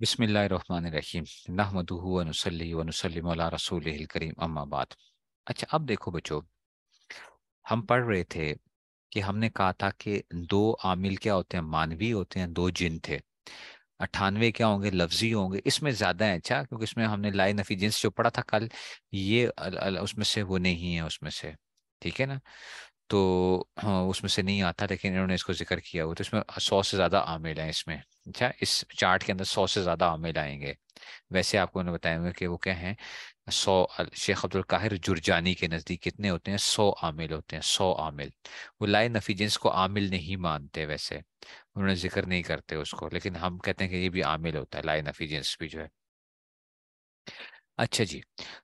बसमीम नहमदूनसली वनसलम रसूल करीम अम्माबाद अच्छा अब देखो बच्चों हम पढ़ रहे थे कि हमने कहा था कि दो आमिल क्या होते हैं मानवी होते हैं दो जिन थे अठानवे क्या होंगे लफ्जी होंगे इसमें ज़्यादा है अच्छा क्योंकि इसमें हमने लाई नफी जिन्स जो पढ़ा था कल ये अल, अल, उसमें से वो नहीं है उसमें से ठीक है ना तो हाँ, उसमें से नहीं आता लेकिन इन्होंने इसको जिक्र किया हुआ तो इसमें सौ से ज़्यादा आमिल हैं इसमें अच्छा इस चार्ट के अंदर सौ से ज़्यादा आमिल आएंगे वैसे आपको उन्होंने बताया हुआ कि वो क्या हैं सौ शेख अब्दुल काहिर जुर्जानी के नज़दीक कितने होते हैं सौ आमिल होते हैं सौ आमिल वो लाए नफी जिन्स को आमिल नहीं मानते वैसे उन्होंने जिक्र नहीं करते उसको लेकिन हम कहते हैं कि ये भी आमिल होता है लाए नफी जिन्स भी जो है अच्छा जी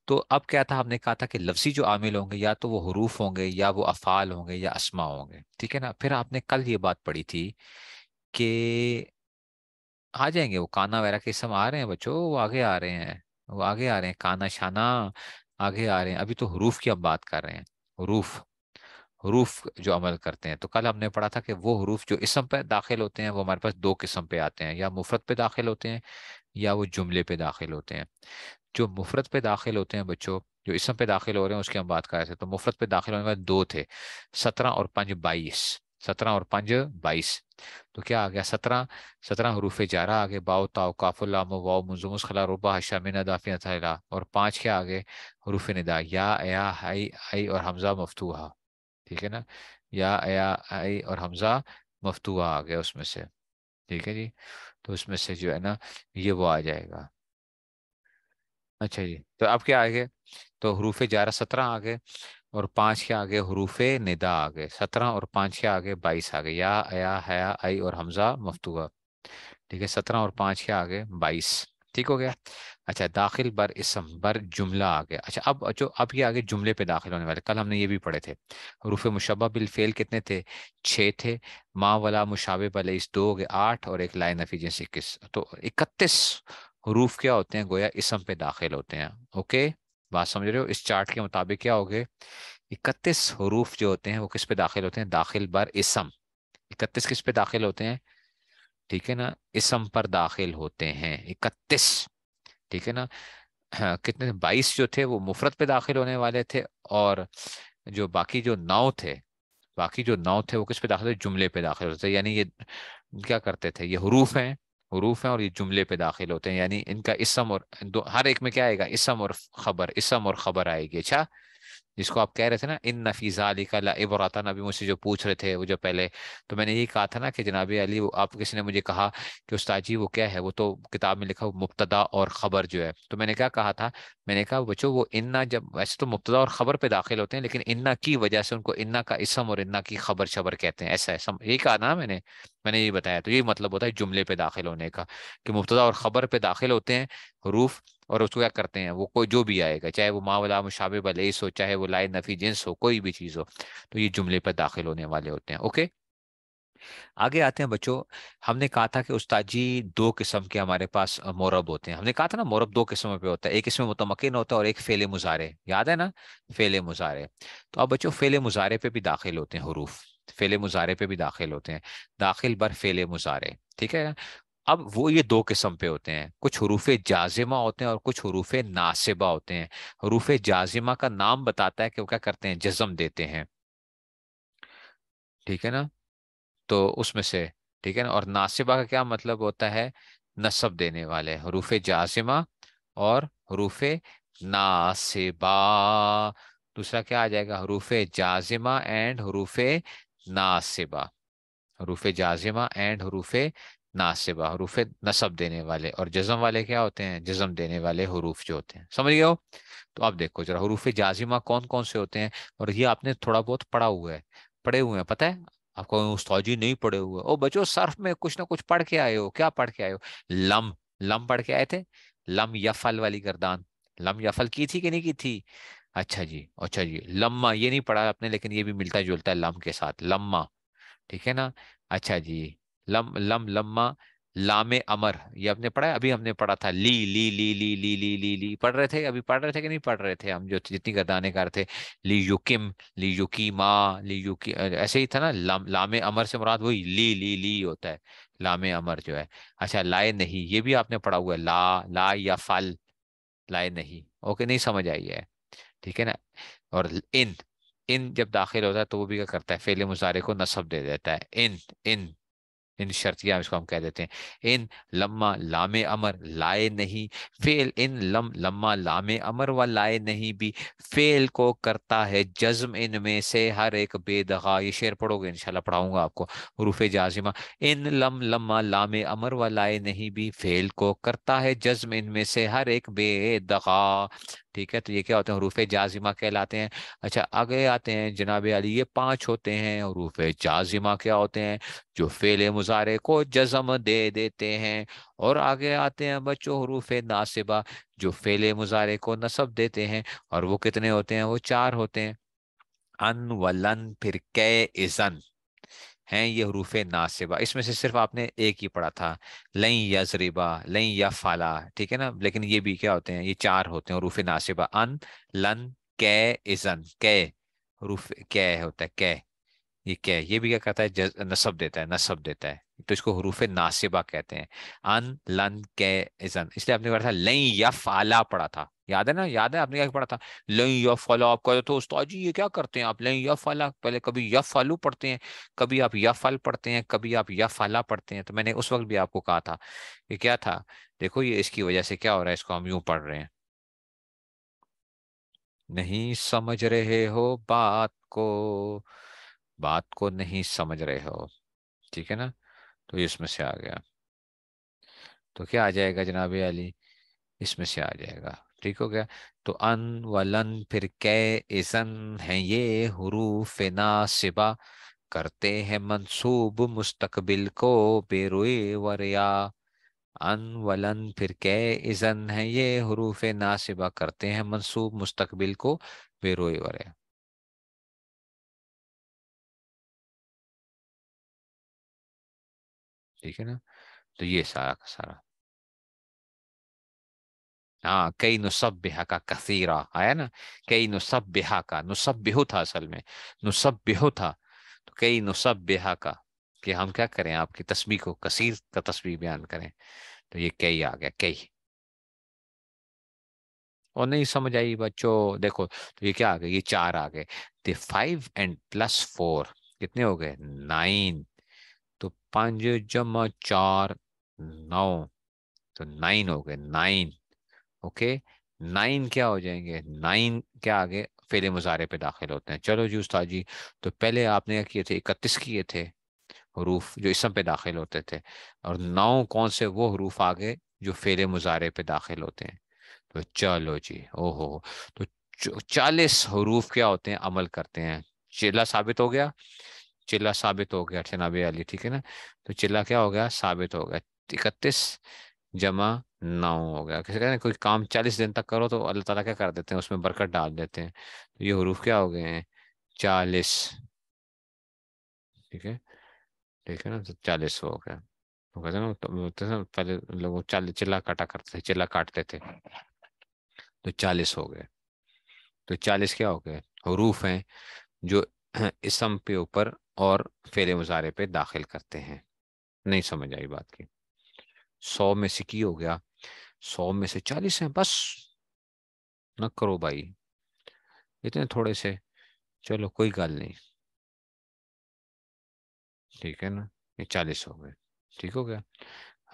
तो अब क्या था आपने कहा था कि लफ्जी जो आमिल होंगे या तो वो हरूफ होंगे या वो अफ़ाल होंगे या असमा होंगे ठीक है ना फिर आपने कल ये बात पढ़ी थी कि आ जाएंगे वो काना वगैरह के इसम आ रहे हैं बच्चों वो आगे आ रहे हैं वो आगे आ रहे हैं काना शाना आगे आ रहे हैं अभी तो हरूफ की हम बात कर रहे हैं हरूफ हरूफ जो अमल करते हैं तो कल हमने पढ़ा था कि वो हरूफ जो इसम पे दाखिल होते हैं वो हमारे पास दो किस्म पे आते हैं या मुफरत पे दाखिल होते हैं या वो जुमले पे दाखिल होते हैं जो मुफरत पे दाखिल होते हैं बच्चों जो इसम पे दाखिल हो रहे हैं उसकी हम बात कर रहे थे तो मुफरत पे दाखिल होने वाले दो थे सत्रह और पंज बाईस सत्रह और पंज बाईस तो क्या आ गया सत्रह सत्रह हरूफ जारा आगे बाओ ताओ काफुल्लाम वाओ मुंजुमस खला रुबा शामिन दाफिन और पाँच क्या आगे हरूफ निदा या अया हई आई और हमज़ा मफतूहा ठीक है ना या अया आई और हमज़ा मफतूहा आ गया उसमें से ठीक है जी तो उसमें से जो है ना ये वो आ जाएगा अच्छा जी तो अब क्या आगे तो हरूफ ग्यारह सत्रह आ गए और पांच के आगे हरूफ निदा आ गए सत्रह और पांच के आगे बाईस आ गए या अया हया आई और हमजा मफतुआ ठीक है सत्रह और पांच के आगे बाईस ठीक हो गया अच्छा दाखिल बर इसम बर जुमला आ गया अच्छा अब जो अब ये आगे जुमले पे दाखिल होने वाले कल हमने ये भी पढ़े थे रूफ मुशबा बिल फेल कितने थे छः थे माँ वाला मुशावे इस दो हो गए आठ और एक लाइन नफी जैसे इक्कीस तो इकतीस हरूफ क्या होते हैं गोया इसम पे दाखिल होते हैं ओके बात समझ रहे हो इस चार्ट के मुताबिक क्या हो गए इकतीस हरूफ जो होते हैं वो किस पे दाखिल होते हैं दाखिल बर इसम इकतीस किस पे दाखिल होते हैं ठीक है ना इसम पर दाखिल होते हैं इकतीस ठीक है ना हाँ, कितने बाईस जो थे वो मुफरत पे दाखिल होने वाले थे और जो बाकी जो नौ थे बाकी जो नौ थे वो किस पे दाखिल होते जुमले पे दाखिल होते यानी ये क्या करते थे ये हरूफ हैं हरूफ हैं और ये जुमले पे दाखिल होते हैं यानी इनका इसम और दो हर एक में क्या आएगा इसम और खबर इसम और खबर आएगी अच्छा जिसको आप कह रहे थे ना इन नफीजा अली का इबरा था अभी मुझसे जो पूछ रहे थे वो जो पहले तो मैंने ये कहा था ना कि जनाब अली वो आप किसी ने मुझे कहा कि उस्ताद जी वो क्या है वो तो किताब में लिखा मुबतदा और ख़बर जो है तो मैंने क्या कहा था मैंने कहा बच्चों वो इन्ना जब वैसे तो मुबतदा और ख़बर पर दाखिल होते हैं लेकिन इन्ना की वजह से उनको इन्ना का इसम और इन्ना की खबर शबर कहते हैं ऐसा है यही कहा ना मैंने मैंने ये बताया तो यही मतलब होता है जुमले पे दाखिल होने का कि मुबतदा और ख़बर पे दाखिल होते हैं हरूफ और उसको क्या करते हैं वो कोई जो भी आएगा चाहे वो मावला मुशाबे बलेस हो चाहे वो लाए नफी जिन्स हो कोई भी चीज़ हो तो ये जुमले पर दाखिल होने वाले होते हैं ओके आगे आते हैं बच्चों हमने कहा था कि उस्ताद जी दो किस्म के हमारे पास मौरब होते हैं हमने कहा था ना मौरब दो किस्मों पे होता है एक इसमें मुतमकिन होता है और एक फेले मुजारे याद है ना फेले मुजारे तो अब बच्चों फेले मुजारे पे भी दाखिल होते हैं हरूफ फेले मुजारे पे भी दाखिल होते हैं दाखिल बर फेले मुजारे ठीक है अब वो ये दो किस्म पे होते हैं कुछ हरूफ जाजिमा होते हैं और कुछ हरूफ नासिबा होते हैं हरूफ जाजिमा का नाम बताता है कि वो क्या करते हैं जज्म देते हैं ठीक है ना तो उसमें से ठीक है ना और नासिबा का क्या मतलब होता है नसब देने वाले हरूफ जाजिमा और हरूफ नासिबा दूसरा क्या आ जाएगा हरूफ जाजिमा एंड हरूफ नासिबा हरूफ जाजिमा एंड हरूफ नासिबा हरूफ नसब देने वाले और जज़म वाले क्या होते हैं जज्म देने वाले हरूफ जो होते हैं समझ गए हो तो आप देखो जरा हरूफ जाजिमा कौन कौन से होते हैं और ये आपने थोड़ा बहुत पढ़ा हुआ है पढ़े हुए हैं पता है आपको उस्ताजी नहीं पढ़े हुए ओ बचो सर्फ में कुछ ना कुछ पढ़ के आए हो क्या पढ़ के आए हो लम लम पढ़ के आए थे लम यफल वाली गर्दान लम यफल की थी कि नहीं की थी अच्छा जी अच्छा जी लम्मा ये नहीं पढ़ा आपने लेकिन ये भी मिलता जुलता है लम के साथ लम्मा ठीक है ना अच्छा जी लम लम लम्मा लामे अमर ये आपने पढ़ा है अभी हमने पढ़ा था ली ली ली ली ली ली ली ली पढ़ रहे थे अभी पढ़ रहे थे कि नहीं पढ़ रहे थे हम जो जितनी गदानेकार थे ली युकिम ली युकी माँ ली युकी ऐसे ही था ना ला, लामे अमर से मुराद वही ली ली ली होता है लामे अमर जो है अच्छा लाए नहीं ये भी आपने पढ़ा हुआ है ला ला या फल लाए नहीं ओके नहीं समझ आई है ठीक है ना और इन इन जब दाखिल होता है तो वो भी क्या करता है फेले मुजारे को नसब दे देता है इन इन इन शर्तियां इसको हम कह देते हैं इन लम्मा लामे अमर लाए नहीं फेल इन लम लम्मा लामे अमर व लाए नहीं भी फेल को करता है जज्म इन में से हर एक बेदगा ये शेर पढ़ोगे इंशाल्लाह पढ़ाऊंगा आपको रूफ जाजिमा इन लम लम्मा लामे अमर व लाए नहीं भी फेल को करता है जज्म इनमें से हर एक बेदगा ठीक है तो ये क्या होते हैं हरूफ जाजिमा कहलाते हैं अच्छा आगे आते हैं जनाब अली ये पांच होते हैं हरूफ जाजिमा क्या होते हैं जो फेले मुजारे को जजम दे देते हैं और आगे आते हैं बच्चों हरूफ नासिबा जो फेले मुजारे को नसब देते हैं और वो कितने होते हैं वो चार होते हैं अन वलन फिर कै हैं ये हरूफ नासिबा इसमें से सिर्फ आपने एक ही पढ़ा था लई या जरीबा लई या फाला ठीक है ना लेकिन ये भी क्या होते हैं ये चार होते हैं हरूफ नासिबा अन लन कै इजन कै हरूफ कै होता है कै ये कै ये भी क्या कहता है नसब देता है नसब देता है तो इसको हरूफ नासिबा कहते हैं अन लन कै इजन इसलिए आपने पढ़ा था लई या फाला पढ़ा था याद है ना याद है आपने क्या पढ़ा था लई यफ फला आप कहते तो उस्ताद जी ये क्या करते हैं आप लई यफ फला पहले कभी यफ फालू पढ़ते हैं कभी आप यफ फल पढ़ते हैं कभी आप यफ फला पढ़ते हैं तो मैंने उस वक्त भी आपको कहा था ये क्या था देखो ये इसकी वजह से क्या हो रहा है इसको हम यूं पढ़ रहे हैं नहीं समझ रहे हो बात को बात को नहीं समझ रहे हो ठीक है ना तो इसमें से आ गया तो क्या आ जाएगा जनाब अली इसमें से आ जाएगा ठीक हो गया तो अन वलन फिर कै इसन है ये हरूफ सिबा करते हैं मनसूब मुस्तकबिल को बेरुए वरिया अन वलन फिर कै है ये हरूफ सिबा करते हैं मनसूब मुस्तकबिल को बेरोए वरिया ठीक है ना तो ये सारा का सारा हाँ कई नुसब बिहा का कसीरा आया ना कई नुसब बेहा का नुसब बिहु था असल में नुसब था तो कई नुसब बेहा का कि हम क्या करें आपकी तस्वीर को कसीर का तस्वीर बयान करें तो ये कई आ गया कई और नहीं समझ आई बच्चों देखो तो ये क्या आ गए ये चार आ गए तो फाइव एंड प्लस फोर कितने हो गए नाइन तो पांच जमा चार नौ तो नाइन हो गए नाइन ओके नाइन क्या हो जाएंगे नाइन क्या आगे फेले मुजारे पे दाखिल होते हैं चलो जी उस्ताद जी तो पहले आपने क्या किए थे इकतीस किए थे हरूफ जो इसम पे दाखिल होते थे और नौ कौन से वो हरूफ आगे जो फेले मुजारे पे दाखिल होते हैं तो चलो जी ओहो तो चालीस हरूफ क्या होते हैं अमल करते हैं चिल्ला साबित हो गया चिल्ला साबित हो गया जनाब अली ठीक है ना तो चिल्ला क्या हो गया साबित हो गया इकतीस जमा नौ हो गया किसी कहते हैं कोई काम चालीस दिन तक करो तो अल्लाह ताला क्या कर देते हैं उसमें बरकत डाल देते हैं तो ये हरूफ क्या हो गए हैं चालीस ठीक है ठीक है ना तो चालीस हो गया तो कहते ना तो ना पहले लोग चालीस चिल्ला काटा करते थे चिल्ला काटते थे तो चालीस हो गए तो चालीस क्या हो गए हरूफ हैं जो इसम पे ऊपर और फेरे मुजारे पे दाखिल करते हैं नहीं समझ आई बात की सौ में से की हो गया सौ में से चालीस है बस न करो भाई इतने थोड़े से चलो कोई गल नहीं ठीक है ना ये चालीस हो गए ठीक हो गया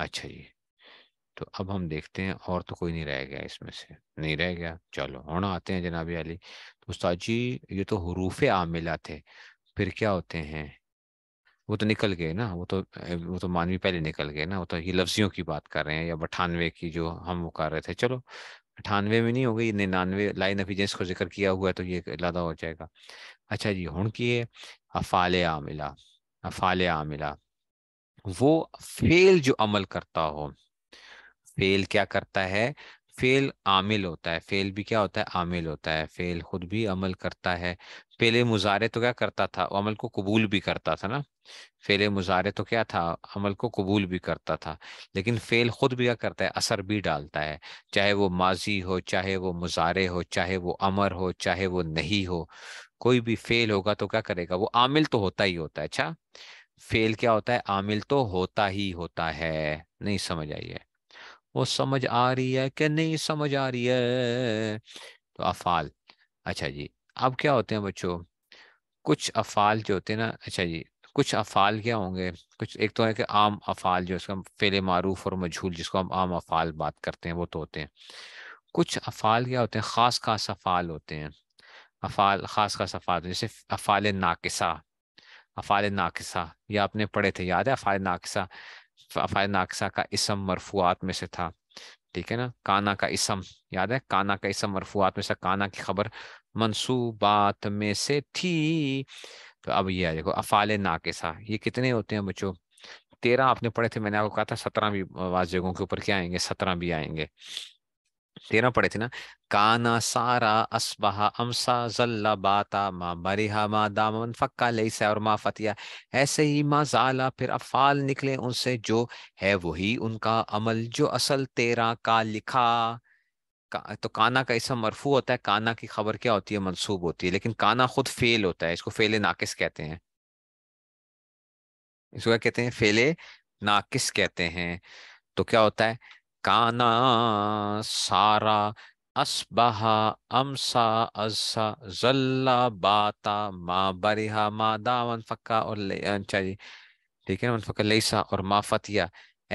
अच्छा जी तो अब हम देखते हैं और तो कोई नहीं रह गया इसमें से नहीं रह गया चलो होना आते हैं जनाब अली तो उस्ताद जी ये तो हरूफ आमिला थे फिर क्या होते हैं वो तो निकल गए ना वो तो वो तो मानवी पहले निकल गए ना वो तो ये लफ्जियों की बात कर रहे हैं या अठानवे की जो हम वो कर रहे थे चलो अठानवे में नहीं हो गई निन्यानवे लाइन ऑफ एजेंस को जिक्र किया हुआ है तो ये लादा हो जाएगा अच्छा जी हूँ की है अफाल आमिला अफाल आमिला वो फेल जो अमल करता हो फेल क्या करता है फेल आमिल होता है फेल भी क्या होता है आमिल होता है फेल खुद भी अमल करता है पहले मुजारे तो क्या करता था वो अमल को कबूल भी करता था ना फेल मुजारे तो क्या था अमल को कबूल भी करता था लेकिन फेल खुद भी क्या करता है असर भी डालता है चाहे वो माजी हो चाहे वो मुजारे हो चाहे वो अमर हो चाहे वो नहीं हो कोई भी फेल होगा तो क्या करेगा वो आमिल तो होता ही होता है अच्छा फेल क्या होता है आमिल तो होता ही होता है नहीं समझ आई है वो समझ आ रही है कि नहीं समझ आ रही है तो अफाल अच्छा जी अब क्या होते हैं बच्चों कुछ अफाल जो होते हैं ना अच्छा जी कुछ अफ़ाल क्या होंगे कुछ एक तो है कि आम अफ़ाल जो इसका फेले मारूफ और मजहूल जिसको हम आम अफ़ाल बात करते हैं वो तो होते हैं कुछ अफ़ाल क्या होते हैं ख़ास खास अफ़ाल होते हैं अफ़ाल ख़ास खास अफ़ाल जैसे अफ़ाल नाकसा अफ़ाल नाकसा ये आपने पढ़े थे याद है अफ़ाल नाकसा अफ़ाल नाकसा का इसम मरफूआत में से था ठीक है ना काना का इसम याद है काना का इसम मरफूआत में से काना की खबर मनसूबात में से थी तो अब ये आ देखो अफाल नाकिसा ये कितने होते हैं बच्चों तेरह आपने पढ़े थे मैंने आपको कहा था सत्रह भी वाजगों के ऊपर क्या आएंगे सत्रह भी आएंगे तेरह पढ़े थे ना काना सारा असबहा अमसा जल्ला बाता मा मरिहा मा दामन फक्का लईसा और मा फतिया ऐसे ही मा जाला फिर अफाल निकले उनसे जो है वही उनका अमल जो असल तेरा का लिखा का, तो काना का इसम मरफू होता है काना की खबर क्या होती है मनसूब होती है लेकिन काना खुद फेल होता है इसको फेले नाकिस कहते हैं इसको क्या कहते हैं फेले नाकिस कहते हैं तो क्या होता है काना सारा असबहा अमसा अजसा जल्ला बाता मा बरिहा मा दावन फक्का और अच्छा ठीक है ना मनफका लेसा और माफतिया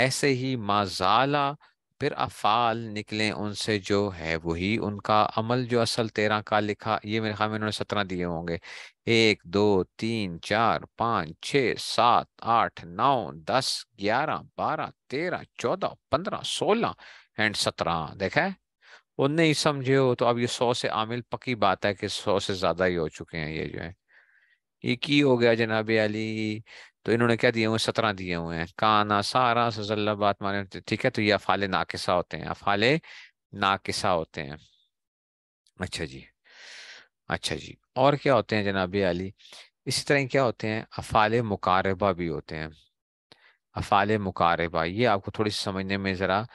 ऐसे ही माजाला फिर अफ़ाल निकले उनसे जो है वही उनका अमल जो असल तेरह का लिखा ये मेरे ख्याल में उन्होंने सत्रह दिए होंगे एक दो तीन चार पाँच छ सात आठ नौ दस ग्यारह बारह तेरह चौदह पंद्रह सोलह एंड सत्रह देखा है उनने ही समझे हो तो अब ये सौ से आमिल पक्की बात है कि सौ से ज़्यादा ही हो चुके हैं ये जो है एक ही हो गया जनाब अली तो इन्होंने क्या दिए हुए सत्रह दिए हुए हैं काना सारा सजल्ला बात माने ठीक है तो ये अफाले नाकिसा होते हैं अफाले नाकिसा होते हैं अच्छा जी अच्छा जी और क्या होते हैं जनाब अली इसी तरह क्या होते हैं अफाल मुकारबा भी होते हैं अफाल मुकारबा ये आपको थोड़ी सी समझने में ज़रा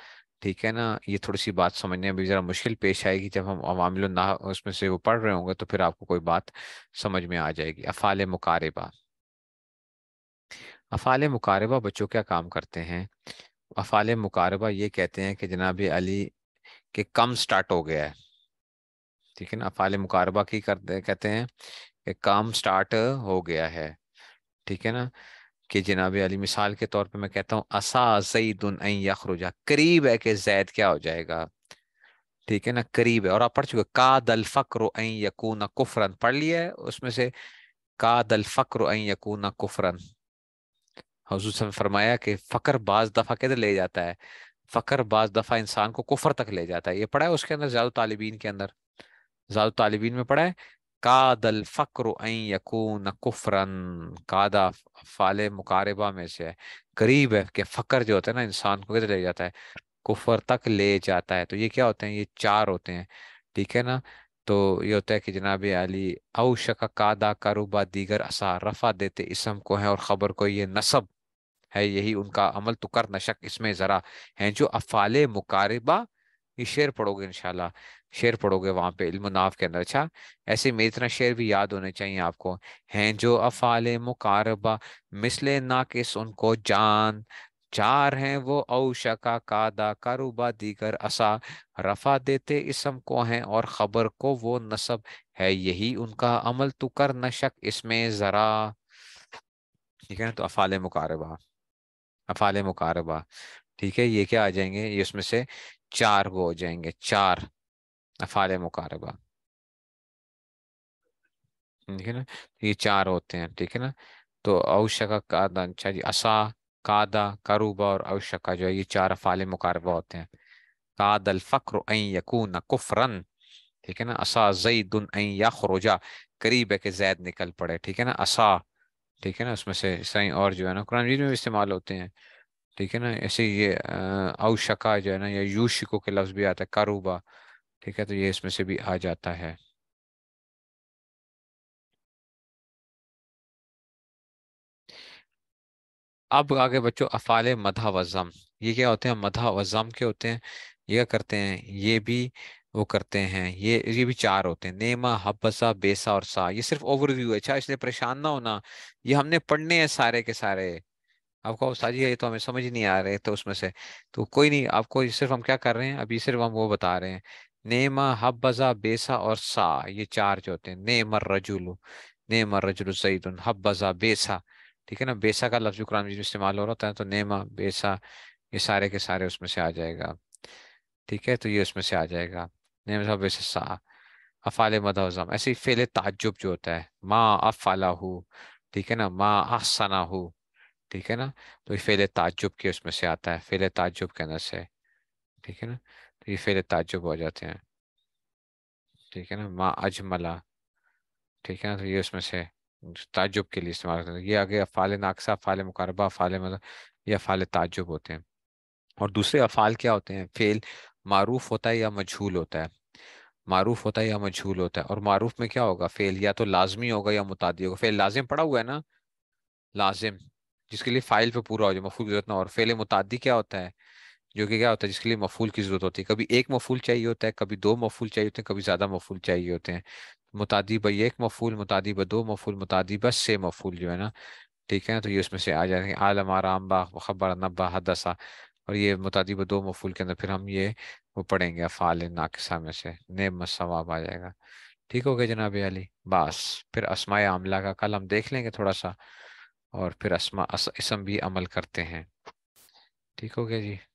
ठीक है ना ये थोड़ी सी बात समझने में भी ज़रा मुश्किल पेश आएगी जब हम अवामिल ना उसमें से वो पढ़ रहे होंगे तो फिर आपको कोई बात समझ में आ जाएगी अफाल मुकारबा अफ़ाल मुकारबा बच्चों क्या काम करते हैं अफ़ाल मुकारबा ये कहते हैं कि जनाब अली के कम स्टार्ट हो गया है ठीक है ना अफ़ाल मुकारबा की करते कहते हैं कि काम स्टार्ट हो गया है ठीक है ना कि जनाब अली मिसाल के तौर पे मैं कहता हूँ असा जईदन यखरुजा करीब है कि जैद क्या हो जाएगा ठीक है ना करीब है और आप पढ़ चुके का दल फ़क्र यकून कुफरन पढ़ लिया है उसमें से का दल फ़क्र यकून कुफरन हजूस ने फरमाया कि फ़कर बाज दफ़ा किधर ले जाता है फ़कर बाज दफ़ा इंसान को कुफर तक ले जाता है ये पढ़ा है उसके अंदर ज़्यादा तालबीन के अंदर ज़्यादा तालिबीन में पढ़ा है कादल फकर यकून कुफरन कादा फाल मुकारबा में से है करीब है कि फ़कर जो होता है ना इंसान को किधर ले जाता है कुफर तक ले जाता है तो ये क्या होते हैं ये चार होते हैं ठीक है ना तो ये होता है कि जनाब अली अवशक कादा कारूबा दीगर असा रफा देते इसम को है और ख़बर को ये नसब है यही उनका अमल तो कर नशक इसमें ज़रा है जो अफाले मुकारबा ये शेर पढ़ोगे इनशाला शेर पढ़ोगे वहां पे इल्मनाफ के अंदर अच्छा ऐसे मेरी तरह शेर भी याद होने चाहिए आपको हैं जो अफाले मुकारबा मिसले ना किस उनको जान चार हैं वो औशका कादा कारूबा दीगर असा रफा देते इसम को हैं और ख़बर को वो नसब है यही उनका अमल तो कर न शक इसमें ज़रा ठीक है ना तो अफाले मुकारबा अफाल मुकारबा ठीक है ये क्या आ जाएंगे ये उसमें से चार वो हो जाएंगे चार अफाल मुकारबा ठीक है ना तो ये चार होते हैं ठीक है ना तो अवशका कादा अच्छा जी असा कादा करूबा और अवशका जो है ये चार अफाल मुकारबा होते हैं काद फक्र यकून कुफरन ठीक है ना असा जईदन खरोजा करीब है कि जैद निकल पड़े ठीक है ना असा ठीक है ना उसमें से सही और जो है ना कुरान में इस्तेमाल होते हैं ठीक है ना ऐसे ये अवशका जो है ना या यूशिको के लफ्ज़ भी आता है कारूबा ठीक है तो ये इसमें से भी आ जाता है अब आगे बच्चों अफाल मधा वज़म ये क्या होते हैं मधा वज़म के होते हैं ये करते हैं ये भी वो करते हैं ये ये भी चार होते हैं नेमा हब्बसा बेसा और सा ये सिर्फ ओवरव्यू है अच्छा इसलिए परेशान ना होना ये हमने पढ़ने हैं सारे के सारे आपको उस्ताद ये तो हमें समझ नहीं आ रहे तो उसमें से तो कोई नहीं आपको सिर्फ हम क्या कर रहे हैं अभी सिर्फ हम वो बता रहे हैं नेमा हब्बजा बेसा और सा ये चार जो होते हैं नेमर रजुलू नेमर रजुल सईद हब्बजा बेसा ठीक है ना बेसा का लफ्ज कुरान में इस्तेमाल हो रहा है तो नेमा बेसा ये सारे के सारे उसमें से आ जाएगा ठीक है तो ये उसमें से आ जाएगा नेमसा सा अफ़ाल मदाज़म ऐसे ही फ़ेल ताजुब जो होता है माँ अफ़ाला हो ठीक है ना माँ आसाना हो ठीक है ना तो ये फ़ेल ताजुब के उसमें से आता है फेले ताजुब के अंदर से ठीक है ना तो ये फेले ताजुब हो जाते हैं ठीक है ना माँ अजमला ठीक है ना तो ये उसमें से ताजुब के लिए इस्तेमाल करते हैं ये आगे अफ़ाल नाकसा फ़ाल मकरबा फाल मतलब ये अफ़ाल ताजुब होते हैं और दूसरे अफ़ाल क्या होते हैं फ़ेल मारूफ होता है या मजहूल होता है मारूफ होता है या मजहूल होता है और मारूफ में क्या होगा फेल या तो लाजमी होगा या मुतादी होगा फेल लाजिम पड़ा हुआ है ना लाजिम जिसके लिए फाइल पे पूरा हो जाए मफूल की जरूरत ना और फेल मुतादी क्या होता है जो कि क्या होता है जिसके लिए मफूल की जरूरत होती है कभी एक मफूल चाहिए होता है कभी दो मफूल चाहिए होते हैं कभी ज्यादा मफूल चाहिए होते हैं मुतादी ब एक मफूल मुतादी ब दो मफूल मुतादी ब से मफूल जो है ना ठीक है ना तो ये उसमें से आ जाएंगे आलम आराम बाबर नबा हदसा और ये मुतादिब दो मफूल के अंदर फिर हम ये वो पढ़ेंगे अफ़ाल नाकसा में से नेम सवाब आ जाएगा ठीक हो गया जनाब अली बस फिर असमा आमला का कल हम देख लेंगे थोड़ा सा और फिर असमा इसम भी अमल करते हैं ठीक हो गया जी